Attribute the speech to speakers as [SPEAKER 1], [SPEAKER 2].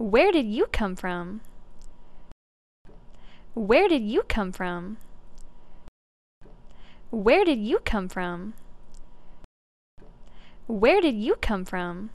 [SPEAKER 1] Where did you come from? Where did you come from? Where did you come from? Where did you come from?